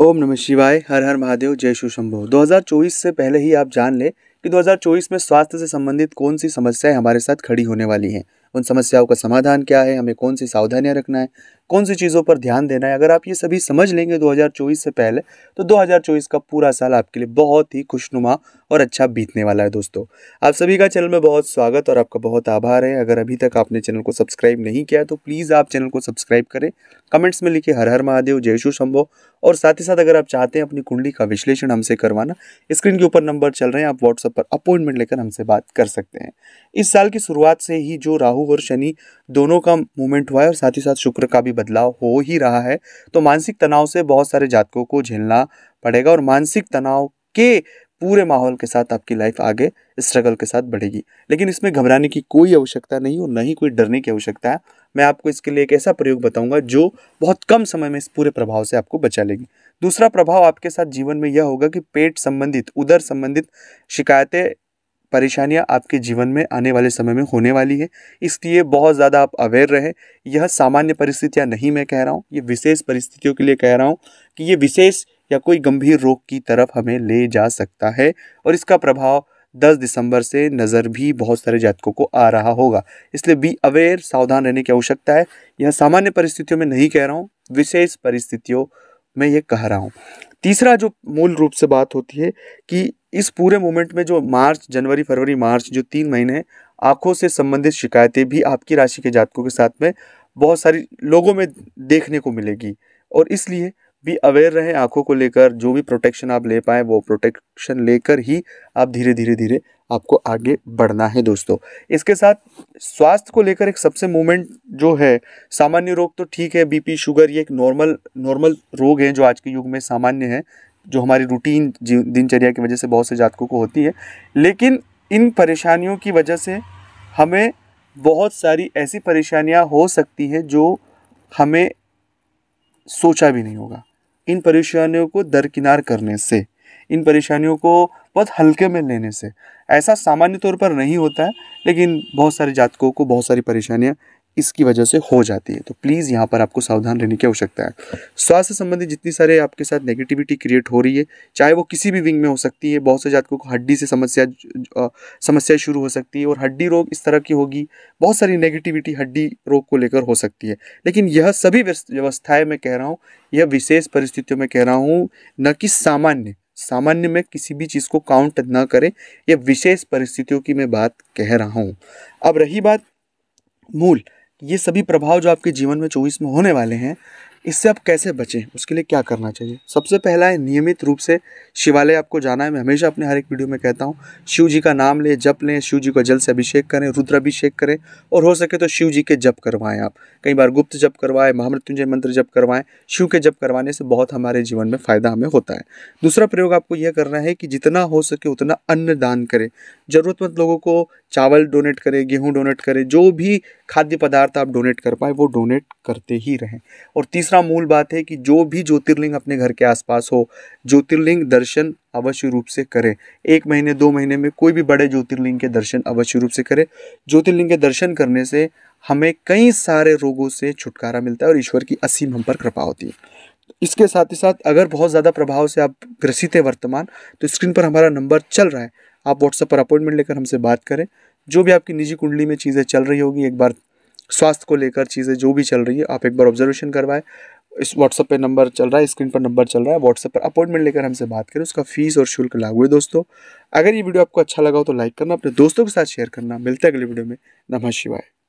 ओम नमः शिवाय हर हर महादेव जय शु शंभो दो से पहले ही आप जान लें कि 2024 में स्वास्थ्य से संबंधित कौन सी समस्याएं हमारे साथ खड़ी होने वाली हैं उन समस्याओं का समाधान क्या है हमें कौन सी सावधानियां रखना है कौन सी चीज़ों पर ध्यान देना है अगर आप ये सभी समझ लेंगे 2024 से पहले तो 2024 का पूरा साल आपके लिए बहुत ही खुशनुमा और अच्छा बीतने वाला है दोस्तों आप सभी का चैनल में बहुत स्वागत और आपका बहुत आभार है अगर अभी तक आपने चैनल को सब्सक्राइब नहीं किया है तो प्लीज़ आप चैनल को सब्सक्राइब करें कमेंट्स में लिखे हर हर महादेव जय शु शंभो और साथ ही साथ अगर आप चाहते हैं अपनी कुंडली का विश्लेषण हमसे करवाना स्क्रीन के ऊपर नंबर चल रहे हैं आप व्हाट्सएप पर अपॉइंटमेंट लेकर हमसे बात कर सकते हैं इस साल की शुरुआत से ही जो राहु और शनि दोनों का मूवमेंट हुआ है और साथ ही साथ शुक्र का भी बदलाव हो ही रहा है तो मानसिक तनाव से बहुत सारे जातकों को झेलना पड़ेगा और मानसिक तनाव के पूरे माहौल के साथ आपकी लाइफ आगे स्ट्रगल के साथ बढ़ेगी लेकिन इसमें घबराने की कोई आवश्यकता नहीं और ना ही कोई डरने की आवश्यकता है मैं आपको इसके लिए एक ऐसा प्रयोग बताऊंगा जो बहुत कम समय में इस पूरे प्रभाव से आपको बचा लेगी दूसरा प्रभाव आपके साथ जीवन में यह होगा कि पेट संबंधित उदर संबंधित शिकायतें परेशानियाँ आपके जीवन में आने वाले समय में होने वाली है इसलिए बहुत ज़्यादा आप अवेयर रहें यह सामान्य परिस्थितियाँ नहीं मैं कह रहा हूँ ये विशेष परिस्थितियों के लिए कह रहा हूँ कि ये विशेष या कोई गंभीर रोग की तरफ हमें ले जा सकता है और इसका प्रभाव 10 दिसंबर से नज़र भी बहुत सारे जातकों को आ रहा होगा इसलिए बी अवेयर सावधान रहने की आवश्यकता है यह सामान्य परिस्थितियों में नहीं कह रहा हूँ विशेष परिस्थितियों में ये कह रहा हूँ तीसरा जो मूल रूप से बात होती है कि इस पूरे मोमेंट में जो मार्च जनवरी फरवरी मार्च जो तीन महीने हैं आँखों से संबंधित शिकायतें भी आपकी राशि के जातकों के साथ में बहुत सारी लोगों में देखने को मिलेगी और इसलिए भी अवेयर रहें आँखों को लेकर जो भी प्रोटेक्शन आप ले पाएँ वो प्रोटेक्शन लेकर ही आप धीरे धीरे धीरे आपको आगे बढ़ना है दोस्तों इसके साथ स्वास्थ्य को लेकर एक सबसे मूवमेंट जो है सामान्य रोग तो ठीक है बीपी शुगर ये एक नॉर्मल नॉर्मल रोग हैं जो आज के युग में सामान्य है जो हमारी रूटीन दिनचर्या की वजह से बहुत से जातकों को होती है लेकिन इन परेशानियों की वजह से हमें बहुत सारी ऐसी परेशानियां हो सकती हैं जो हमें सोचा भी नहीं होगा इन परेशानियों को दरकिनार करने से इन परेशानियों को बहुत हल्के में लेने से ऐसा सामान्य तौर पर नहीं होता है लेकिन बहुत सारे जातकों को बहुत सारी परेशानियाँ इसकी वजह से हो जाती है तो प्लीज़ यहाँ पर आपको सावधान रहने की आवश्यकता है स्वास्थ्य संबंधी जितनी सारे आपके साथ नेगेटिविटी क्रिएट हो रही है चाहे वो किसी भी विंग में हो सकती है बहुत से जातकों को हड्डी से समस्या समस्या शुरू हो सकती है और हड्डी रोग इस तरह की होगी बहुत सारी नेगेटिविटी हड्डी रोग को लेकर हो सकती है लेकिन यह सभी व्यवस्थाएँ मैं कह रहा हूँ यह विशेष परिस्थितियों में कह रहा हूँ न कि सामान्य सामान्य में किसी भी चीज़ को काउंट ना करें यह विशेष परिस्थितियों की मैं बात कह रहा हूँ अब रही बात मूल ये सभी प्रभाव जो आपके जीवन में चौबीस में होने वाले हैं इससे आप कैसे बचें उसके लिए क्या करना चाहिए सबसे पहला है नियमित रूप से शिवालय आपको जाना है मैं हमेशा अपने हर एक वीडियो में कहता हूँ शिव जी का नाम लें जप लें शिव जी को जल से अभिषेक करें रुद्राभिषेक करें और हो सके तो शिव जी के जप करवाएं आप कई बार गुप्त जप करवाएं महामृत्युंजय मंत्र जप करवाएं शिव के जप करवाने से बहुत हमारे जीवन में फ़ायदा हमें होता है दूसरा प्रयोग आपको यह करना है कि जितना हो सके उतना अन्न दान करें ज़रूरतमंद लोगों को चावल डोनेट करें गेहूँ डोनेट करें जो भी खाद्य पदार्थ आप डोनेट कर पाए वो डोनेट करते ही रहें और तीसरा दूसरा मूल बात है कि जो भी ज्योतिर्लिंग अपने घर के आसपास हो ज्योतिर्लिंग दर्शन अवश्य रूप से करें एक महीने दो महीने में कोई भी बड़े ज्योतिर्लिंग के दर्शन अवश्य रूप से करें ज्योतिर्लिंग के दर्शन करने से हमें कई सारे रोगों से छुटकारा मिलता है और ईश्वर की असीम हम पर कृपा होती है इसके साथ ही साथ अगर बहुत ज़्यादा प्रभाव से आप ग्रसित हैं वर्तमान तो स्क्रीन पर हमारा नंबर चल रहा है आप व्हाट्सएप पर अपॉइंटमेंट लेकर हमसे बात करें जो भी आपकी निजी कुंडली में चीज़ें चल रही होगी एक बार स्वास्थ्य को लेकर चीज़ें जो भी चल रही है आप एक बार ऑब्जर्वेशन करवाएं इस व्हाट्सअप पे नंबर चल रहा है स्क्रीन पर नंबर चल रहा है व्हाट्सएप पर अपॉइंटमेंट लेकर हमसे बात करें उसका फीस और शुल्क लागू है दोस्तों अगर ये वीडियो आपको अच्छा लगा हो तो लाइक करना अपने दोस्तों के साथ शेयर करना मिलता है अगले वीडियो में नमः शिवाय